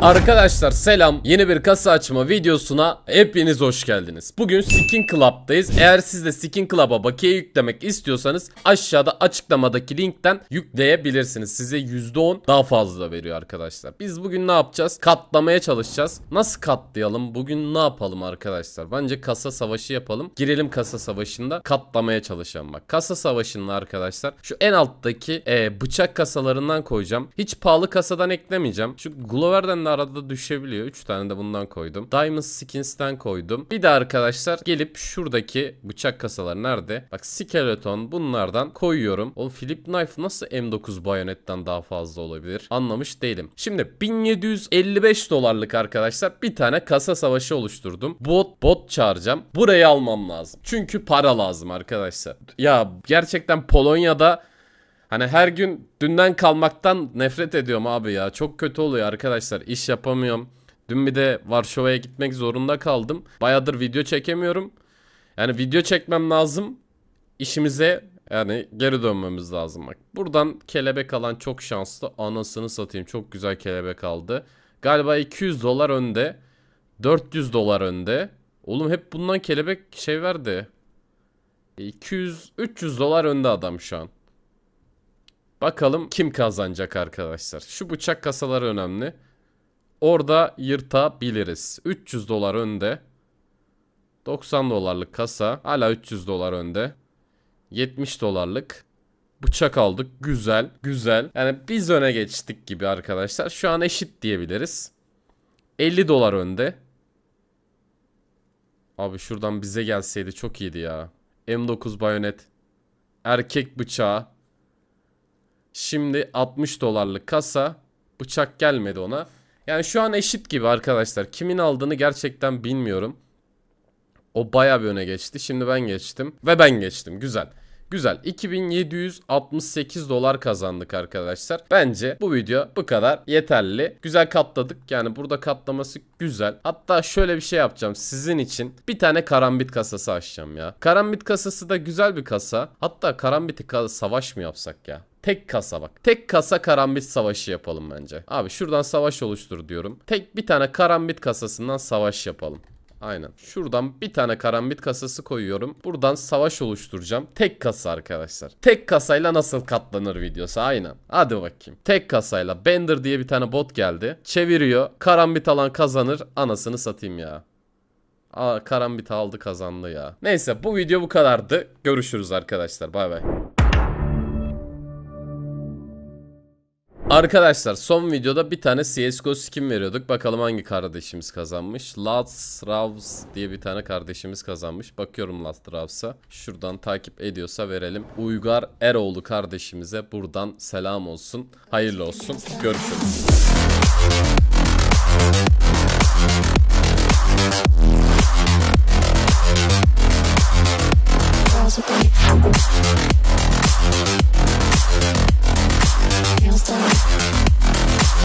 Arkadaşlar selam yeni bir kasa açma videosuna hepiniz hoş geldiniz Bugün Skin Club'dayız eğer siz de Skin Club'a bakiye yüklemek istiyorsanız aşağıda açıklamadaki linkten yükleyebilirsiniz Size %10 daha fazla veriyor arkadaşlar Biz bugün ne yapacağız katlamaya çalışacağız Nasıl katlayalım bugün ne yapalım arkadaşlar Bence kasa savaşı yapalım girelim kasa savaşında katlamaya çalışalım Bak kasa savaşında arkadaşlar şu en alttaki e, bıçak kasalarından koyacağım Hiç pahalı kasadan eklemeyeceğim Şu Glover'dan Bunların arada düşebiliyor. 3 tane de bundan koydum. Diamond Skins'ten koydum. Bir de arkadaşlar gelip şuradaki bıçak kasaları nerede? Bak skeleton bunlardan koyuyorum. Oğlum Philip Knife nasıl M9 bayonetten daha fazla olabilir? Anlamış değilim. Şimdi 1755 dolarlık arkadaşlar bir tane kasa savaşı oluşturdum. Bot bot çağıracağım. Burayı almam lazım. Çünkü para lazım arkadaşlar. Ya gerçekten Polonya'da Hani her gün dünden kalmaktan nefret ediyorum abi ya. Çok kötü oluyor arkadaşlar. İş yapamıyorum. Dün bir de Varşova'ya gitmek zorunda kaldım. bayadır video çekemiyorum. Yani video çekmem lazım. İşimize yani geri dönmemiz lazım bak. Buradan kelebek alan çok şanslı. Anasını satayım. Çok güzel kelebek aldı. Galiba 200 dolar önde. 400 dolar önde. Oğlum hep bundan kelebek şey verdi. 200 300 dolar önde adam şu an. Bakalım kim kazanacak arkadaşlar. Şu bıçak kasaları önemli. Orada yırtabiliriz. 300 dolar önde. 90 dolarlık kasa. Hala 300 dolar önde. 70 dolarlık bıçak aldık. Güzel, güzel. Yani biz öne geçtik gibi arkadaşlar. Şu an eşit diyebiliriz. 50 dolar önde. Abi şuradan bize gelseydi çok iyiydi ya. M9 bayonet. Erkek bıçağı. Şimdi 60 dolarlık kasa bıçak gelmedi ona. Yani şu an eşit gibi arkadaşlar. Kimin aldığını gerçekten bilmiyorum. O baya bir öne geçti. Şimdi ben geçtim ve ben geçtim. Güzel. Güzel. 2768 dolar kazandık arkadaşlar. Bence bu video bu kadar yeterli. Güzel katladık. Yani burada katlaması güzel. Hatta şöyle bir şey yapacağım sizin için. Bir tane karambit kasası açacağım ya. Karambit kasası da güzel bir kasa. Hatta karambiti savaş mı yapsak ya? Tek kasa bak. Tek kasa karambit savaşı yapalım bence. Abi şuradan savaş oluştur diyorum. Tek bir tane karambit kasasından savaş yapalım. Aynen. Şuradan bir tane karambit kasası koyuyorum. Buradan savaş oluşturacağım. Tek kasa arkadaşlar. Tek kasayla nasıl katlanır videosu. Aynen. Hadi bakayım. Tek kasayla. Bender diye bir tane bot geldi. Çeviriyor. Karambit alan kazanır. Anasını satayım ya. Aa karambit aldı kazandı ya. Neyse bu video bu kadardı. Görüşürüz arkadaşlar. Bay bay. Arkadaşlar son videoda bir tane CSGO skin veriyorduk. Bakalım hangi kardeşimiz kazanmış. Latravs diye bir tane kardeşimiz kazanmış. Bakıyorum Latravs'a. Şuradan takip ediyorsa verelim. Uygar Eroğlu kardeşimize buradan selam olsun. Hayırlı olsun. Görüşürüz.